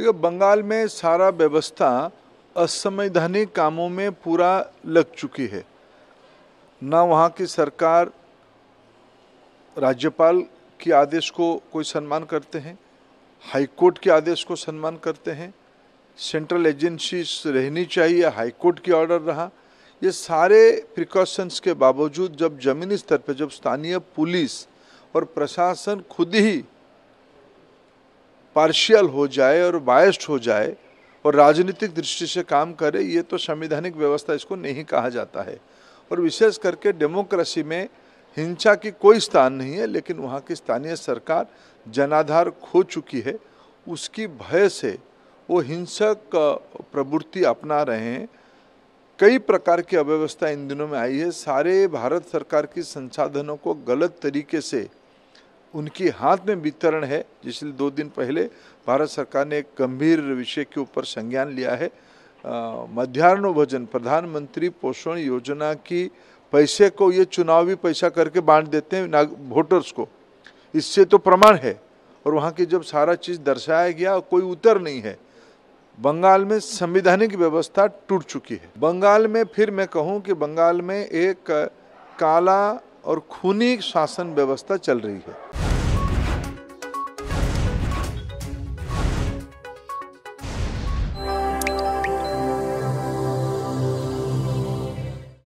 देखो बंगाल में सारा व्यवस्था असंवैधानिक कामों में पूरा लग चुकी है ना वहाँ की सरकार राज्यपाल के आदेश को कोई सम्मान करते हैं हाईकोर्ट के आदेश को सम्मान करते हैं सेंट्रल एजेंसी रहनी चाहिए हाईकोर्ट की ऑर्डर रहा ये सारे प्रिकॉशंस के बावजूद जब जमीनी स्तर पर जब स्थानीय पुलिस और प्रशासन खुद ही पार्शियल हो जाए और बायस्ड हो जाए और राजनीतिक दृष्टि से काम करे ये तो संवैधानिक व्यवस्था इसको नहीं कहा जाता है और विशेष करके डेमोक्रेसी में हिंसा की कोई स्थान नहीं है लेकिन वहाँ की स्थानीय सरकार जनाधार खो चुकी है उसकी भय से वो हिंसक प्रवृत्ति अपना रहे हैं कई प्रकार की अव्यवस्था इन दिनों में आई है सारे भारत सरकार की संसाधनों को गलत तरीके से उनके हाथ में वितरण है जिसलिए दो दिन पहले भारत सरकार ने एक गंभीर विषय के ऊपर संज्ञान लिया है मध्यान्ह भोजन प्रधानमंत्री पोषण योजना की पैसे को ये चुनावी पैसा करके बांट देते हैं वोटर्स को इससे तो प्रमाण है और वहाँ की जब सारा चीज़ दर्शाया गया कोई उतर नहीं है बंगाल में संवैधानिक व्यवस्था टूट चुकी है बंगाल में फिर मैं कहूँ कि बंगाल में एक काला और खूनी शासन व्यवस्था चल रही है